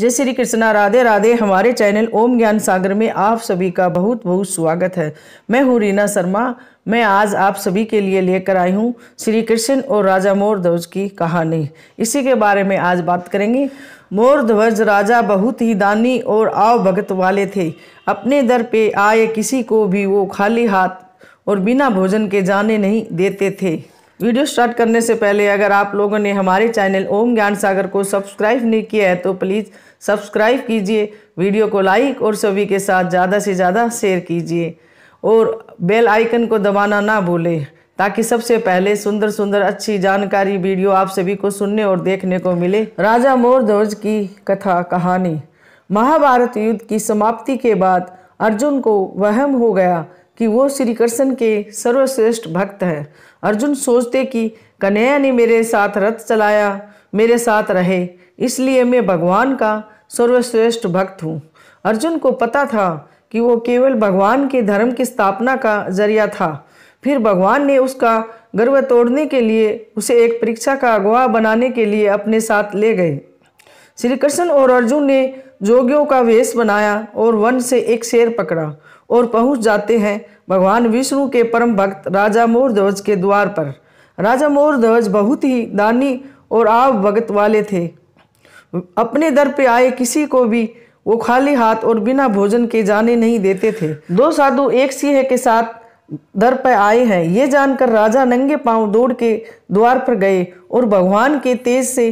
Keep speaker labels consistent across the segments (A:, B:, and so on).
A: जय श्री कृष्णा राधे राधे हमारे चैनल ओम ज्ञान सागर में आप सभी का बहुत बहुत स्वागत है मैं हूँ रीना शर्मा मैं आज आप सभी के लिए लेकर आई हूँ श्री कृष्ण और राजा मोर ध्वज की कहानी इसी के बारे में आज बात करेंगे मोरध्वज राजा बहुत ही दानी और आव भगत वाले थे अपने दर पे आए किसी को भी वो खाली हाथ और बिना भोजन के जाने नहीं देते थे वीडियो स्टार्ट करने से पहले अगर आप लोगों ने हमारे चैनल ओम ज्ञान सागर को सब्सक्राइब नहीं किया है तो प्लीज़ सब्सक्राइब कीजिए वीडियो को लाइक और सभी के साथ ज़्यादा से ज़्यादा शेयर कीजिए और बेल आइकन को दबाना ना भूलें ताकि सबसे पहले सुंदर सुंदर अच्छी जानकारी वीडियो आप सभी को सुनने और देखने को मिले राजा मोरध्वज की कथा कहानी महाभारत युद्ध की समाप्ति के बाद अर्जुन को वहम हो गया कि वो श्री कृष्ण के सर्वश्रेष्ठ भक्त हैं अर्जुन सोचते कि कन्हैया ने मेरे साथ रथ चलाया मेरे साथ रहे इसलिए मैं भगवान का सर्वश्रेष्ठ भक्त हूँ अर्जुन को पता था कि वो केवल भगवान के धर्म की स्थापना का जरिया था फिर भगवान ने उसका गर्व तोड़ने के लिए उसे एक परीक्षा का अगवा बनाने के लिए अपने साथ ले गए श्री कृष्ण और अर्जुन ने जोगियों का वेश बनाया और वन से एक शेर पकड़ा और पहुंच जाते हैं भगवान विष्णु के परम भक्त राजा मोर ध्वज के द्वार पर राजा मोर ध्वज बहुत ही दानी और आव भगत वाले थे अपने दर पे आए किसी को भी वो खाली हाथ और बिना भोजन के जाने नहीं देते थे दो साधु एक सिंह के साथ दर पर आए हैं ये जानकर राजा नंगे पांव दौड़ के द्वार पर गए और भगवान के तेज से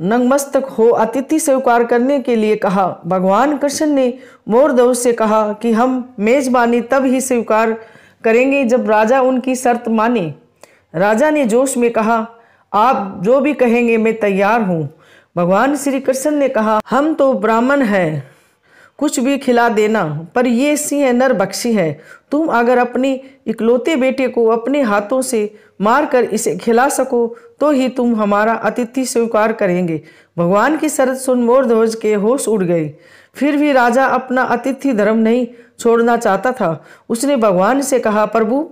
A: नंगमस्तक हो अतिथि स्वीकार करने के लिए कहा भगवान कृष्ण ने मोरदेव से कहा कि हम मेजबानी तब ही स्वीकार करेंगे जब राजा उनकी शर्त माने राजा ने जोश में कहा आप जो भी कहेंगे मैं तैयार हूँ भगवान श्री कृष्ण ने कहा हम तो ब्राह्मण हैं कुछ भी खिला देना पर ये सिंह नर बख्शी है तुम अगर अपनी इकलौते बेटे को अपने हाथों से मारकर इसे खिला सको तो ही तुम हमारा अतिथि स्वीकार करेंगे भगवान की शरत सुन मोर ध्वज के होश उड़ गए फिर भी राजा अपना अतिथि धर्म नहीं छोड़ना चाहता था उसने भगवान से कहा प्रभु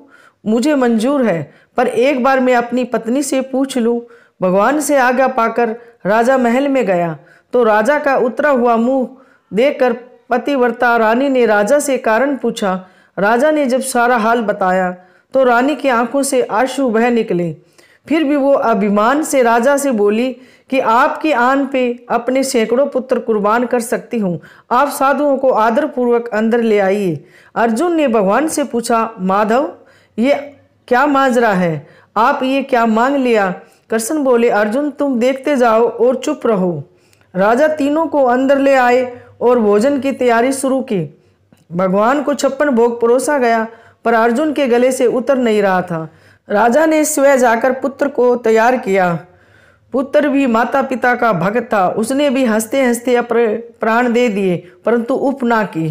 A: मुझे मंजूर है पर एक बार मैं अपनी पत्नी से पूछ लूँ भगवान से आज्ञा पाकर राजा महल में गया तो राजा का उतरा हुआ मुंह देखकर पतिव्रता रानी ने राजा से कारण पूछा राजा ने जब सारा हाल बताया तो रानी की आंखों से आंसू बह निकले फिर भी वो अभिमान से राजा से बोली कि आपकी आन पे अपने सैकड़ों पुत्र कुर्बान कर सकती हूँ आप साधुओं को आदरपूर्वक अंदर ले आइए अर्जुन ने भगवान से पूछा माधव ये क्या माजरा है आप ये क्या मांग लिया कृष्ण बोले अर्जुन तुम देखते जाओ और चुप रहो राजा तीनों को अंदर ले आए और भोजन की तैयारी शुरू की भगवान को छप्पन भोग परोसा गया पर अर्जुन के गले से उतर नहीं रहा था राजा ने स्वयं जाकर पुत्र को तैयार किया पुत्र भी माता पिता का भक्त था उसने भी हंसते हंसते अपने प्राण दे दिए परंतु उप ना की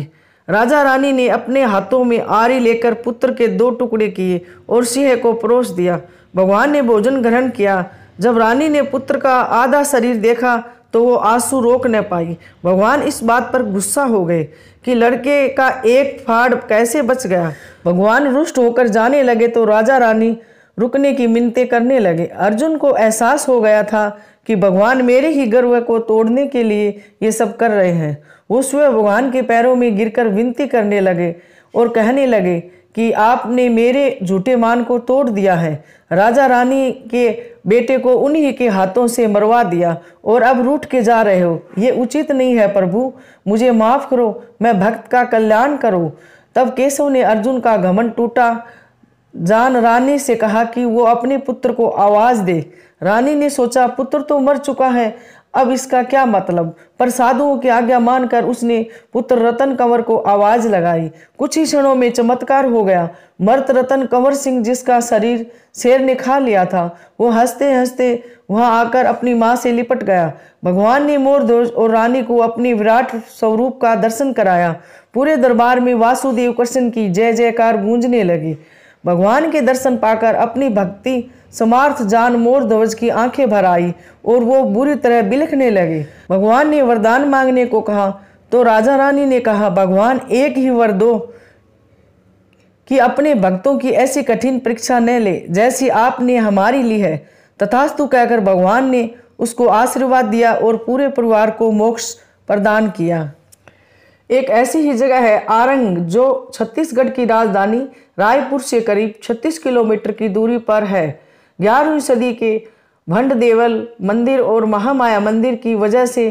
A: राजा रानी ने अपने हाथों में आरी लेकर पुत्र के दो टुकड़े किए और सिंह को परोस दिया भगवान ने भोजन ग्रहण किया जब रानी ने पुत्र का आधा शरीर देखा तो वो आंसू रोक न पाई भगवान इस बात पर गुस्सा हो गए कि लड़के का एक फाड़ कैसे बच गया भगवान रुष्ट होकर जाने लगे तो राजा रानी रुकने की मिनते करने लगे अर्जुन को एहसास हो गया था कि भगवान मेरे ही गर्व को तोड़ने के लिए ये सब कर रहे हैं उस वे भगवान के पैरों में गिरकर विनती करने लगे और कहने लगे कि आपने मेरे झूठे मान को तोड़ दिया है राजा रानी के बेटे को उन्हीं के हाथों से मरवा दिया और अब रूठ के जा रहे हो ये उचित नहीं है प्रभु मुझे माफ़ करो मैं भक्त का कल्याण करो तब केशव ने अर्जुन का घमन टूटा जान रानी से कहा कि वो अपने पुत्र को आवाज़ दे रानी ने सोचा पुत्र तो मर चुका है अब इसका क्या मतलब पर साधुओं की आज्ञा मानकर उसने पुत्र रतन कंवर को आवाज लगाई कुछ ही क्षणों में चमत्कार हो गया मर्त रतन कंवर सिंह जिसका शरीर शेर ने खा लिया था वो हंसते हंसते वहां आकर अपनी माँ से लिपट गया भगवान ने मोर ध्वज और रानी को अपनी विराट स्वरूप का दर्शन कराया पूरे दरबार में वासुदेव कृष्ण की जय जयकार गूंजने लगी भगवान के दर्शन पाकर अपनी भक्ति समार्थ जान मोर ध्वज की आंखें भर आई और वो बुरी तरह बिलखने लगे भगवान ने वरदान मांगने को कहा तो राजा रानी ने कहा भगवान एक ही वर दो कि अपने भक्तों की ऐसी कठिन परीक्षा न ले जैसी आपने हमारी ली है तथास्तु कहकर भगवान ने उसको आशीर्वाद दिया और पूरे परिवार को मोक्ष प्रदान किया एक ऐसी ही जगह है आरंग जो छत्तीसगढ़ की राजधानी रायपुर से करीब 36 किलोमीटर की दूरी पर है ग्यारहवीं सदी के भंडदेवल मंदिर और महामाया मंदिर की वजह से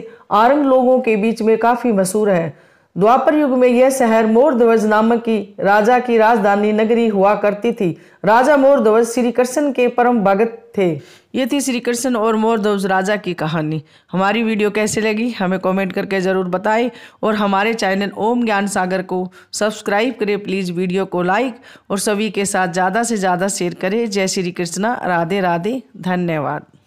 A: आरंग लोगों के बीच में काफ़ी मशहूर है द्वापर युग में यह शहर मोरध्वज नामक की राजा की राजधानी नगरी हुआ करती थी राजा मोरध्वज श्री कृष्ण के परम भगत थे ये थी श्री कृष्ण और मोरध्वज राजा की कहानी हमारी वीडियो कैसी लगी हमें कमेंट करके ज़रूर बताएं और हमारे चैनल ओम ज्ञान सागर को सब्सक्राइब करें प्लीज़ वीडियो को लाइक और सभी के साथ ज़्यादा से ज़्यादा शेयर करें जय श्री कृष्णा राधे राधे धन्यवाद